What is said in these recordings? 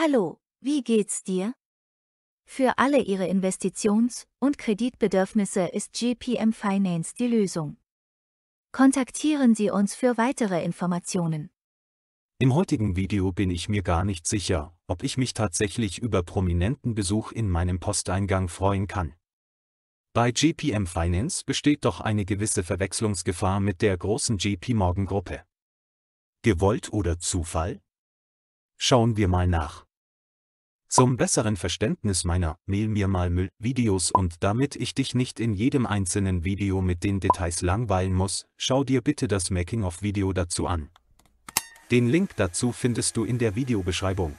Hallo, wie geht's dir? Für alle Ihre Investitions- und Kreditbedürfnisse ist GPM Finance die Lösung. Kontaktieren Sie uns für weitere Informationen. Im heutigen Video bin ich mir gar nicht sicher, ob ich mich tatsächlich über prominenten Besuch in meinem Posteingang freuen kann. Bei GPM Finance besteht doch eine gewisse Verwechslungsgefahr mit der großen JP Morgan Gruppe. Gewollt oder Zufall? Schauen wir mal nach. Zum besseren Verständnis meiner Mail mir mal Müll Videos und damit ich dich nicht in jedem einzelnen Video mit den Details langweilen muss, schau dir bitte das Making-of-Video dazu an. Den Link dazu findest du in der Videobeschreibung.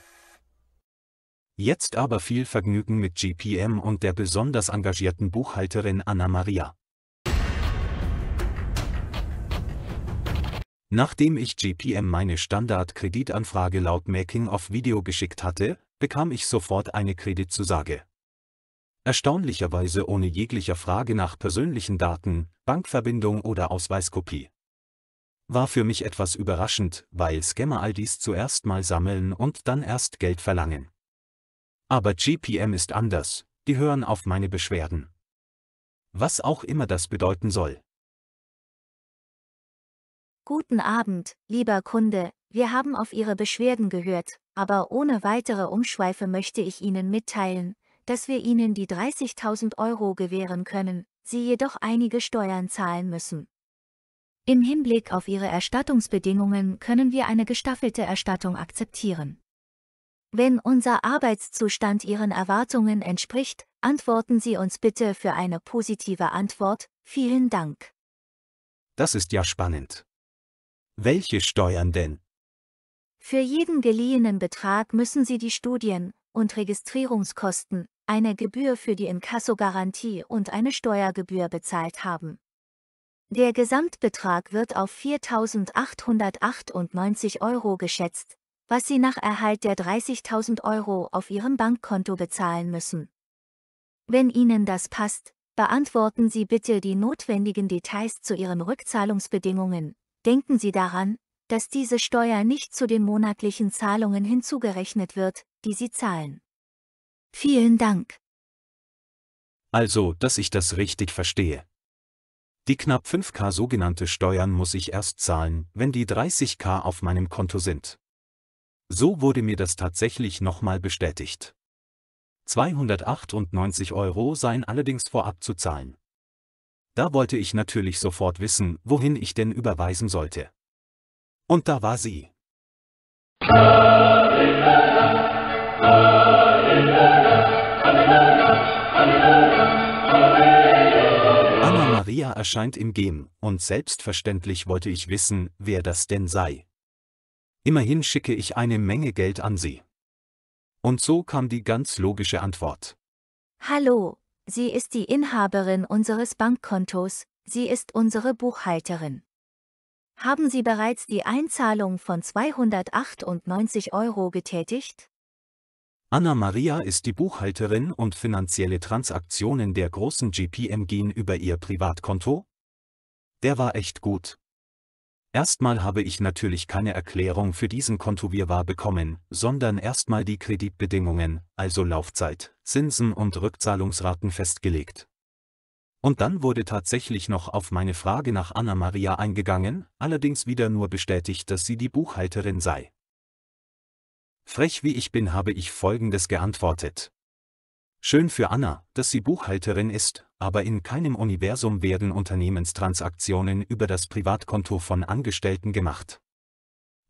Jetzt aber viel Vergnügen mit GPM und der besonders engagierten Buchhalterin Anna Maria. Nachdem ich GPM meine Standard-Kreditanfrage laut Making-of-Video geschickt hatte, bekam ich sofort eine Kreditzusage. Erstaunlicherweise ohne jeglicher Frage nach persönlichen Daten, Bankverbindung oder Ausweiskopie. War für mich etwas überraschend, weil Scammer all dies zuerst mal sammeln und dann erst Geld verlangen. Aber GPM ist anders, die hören auf meine Beschwerden. Was auch immer das bedeuten soll. Guten Abend, lieber Kunde, wir haben auf Ihre Beschwerden gehört, aber ohne weitere Umschweife möchte ich Ihnen mitteilen, dass wir Ihnen die 30.000 Euro gewähren können, Sie jedoch einige Steuern zahlen müssen. Im Hinblick auf Ihre Erstattungsbedingungen können wir eine gestaffelte Erstattung akzeptieren. Wenn unser Arbeitszustand Ihren Erwartungen entspricht, antworten Sie uns bitte für eine positive Antwort, vielen Dank. Das ist ja spannend. Welche Steuern denn? Für jeden geliehenen Betrag müssen Sie die Studien- und Registrierungskosten, eine Gebühr für die Inkassogarantie und eine Steuergebühr bezahlt haben. Der Gesamtbetrag wird auf 4.898 Euro geschätzt, was Sie nach Erhalt der 30.000 Euro auf Ihrem Bankkonto bezahlen müssen. Wenn Ihnen das passt, beantworten Sie bitte die notwendigen Details zu Ihren Rückzahlungsbedingungen, denken Sie daran, dass diese Steuer nicht zu den monatlichen Zahlungen hinzugerechnet wird, die Sie zahlen. Vielen Dank. Also, dass ich das richtig verstehe. Die knapp 5k sogenannte Steuern muss ich erst zahlen, wenn die 30k auf meinem Konto sind. So wurde mir das tatsächlich nochmal bestätigt. 298 Euro seien allerdings vorab zu zahlen. Da wollte ich natürlich sofort wissen, wohin ich denn überweisen sollte. Und da war sie. Anna Maria erscheint im Game, und selbstverständlich wollte ich wissen, wer das denn sei. Immerhin schicke ich eine Menge Geld an sie. Und so kam die ganz logische Antwort. Hallo, Sie ist die Inhaberin unseres Bankkontos, sie ist unsere Buchhalterin. Haben Sie bereits die Einzahlung von 298 Euro getätigt? Anna Maria ist die Buchhalterin und finanzielle Transaktionen der großen GPM gehen über ihr Privatkonto? Der war echt gut. Erstmal habe ich natürlich keine Erklärung für diesen Kontowirrwarr bekommen, sondern erstmal die Kreditbedingungen, also Laufzeit, Zinsen und Rückzahlungsraten festgelegt. Und dann wurde tatsächlich noch auf meine Frage nach Anna Maria eingegangen, allerdings wieder nur bestätigt, dass sie die Buchhalterin sei. Frech wie ich bin, habe ich Folgendes geantwortet. Schön für Anna, dass sie Buchhalterin ist, aber in keinem Universum werden Unternehmenstransaktionen über das Privatkonto von Angestellten gemacht.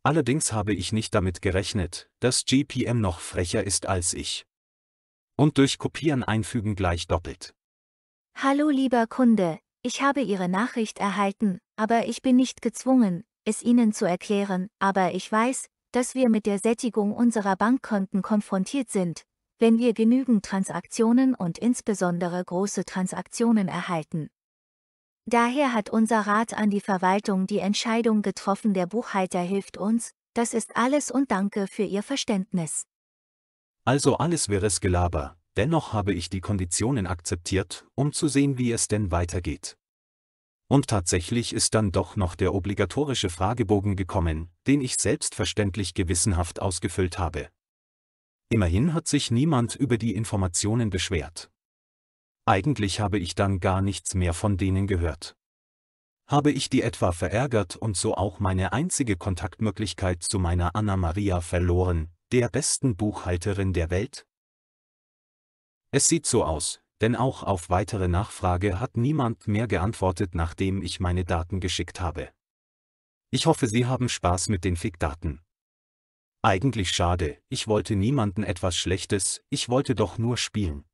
Allerdings habe ich nicht damit gerechnet, dass GPM noch frecher ist als ich. Und durch Kopieren einfügen gleich doppelt. Hallo lieber Kunde, ich habe Ihre Nachricht erhalten, aber ich bin nicht gezwungen, es Ihnen zu erklären, aber ich weiß, dass wir mit der Sättigung unserer Bankkonten konfrontiert sind, wenn wir genügend Transaktionen und insbesondere große Transaktionen erhalten. Daher hat unser Rat an die Verwaltung die Entscheidung getroffen, der Buchhalter hilft uns, das ist alles und danke für Ihr Verständnis. Also alles wäre es Gelaber, dennoch habe ich die Konditionen akzeptiert, um zu sehen, wie es denn weitergeht. Und tatsächlich ist dann doch noch der obligatorische Fragebogen gekommen, den ich selbstverständlich gewissenhaft ausgefüllt habe. Immerhin hat sich niemand über die Informationen beschwert. Eigentlich habe ich dann gar nichts mehr von denen gehört. Habe ich die etwa verärgert und so auch meine einzige Kontaktmöglichkeit zu meiner Anna Maria verloren, der besten Buchhalterin der Welt? Es sieht so aus, denn auch auf weitere Nachfrage hat niemand mehr geantwortet, nachdem ich meine Daten geschickt habe. Ich hoffe, Sie haben Spaß mit den Fick-Daten. Eigentlich schade, ich wollte niemanden etwas Schlechtes, ich wollte doch nur spielen.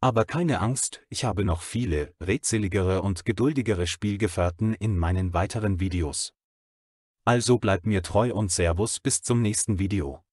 Aber keine Angst, ich habe noch viele, rätseligere und geduldigere Spielgefährten in meinen weiteren Videos. Also bleib mir treu und Servus bis zum nächsten Video.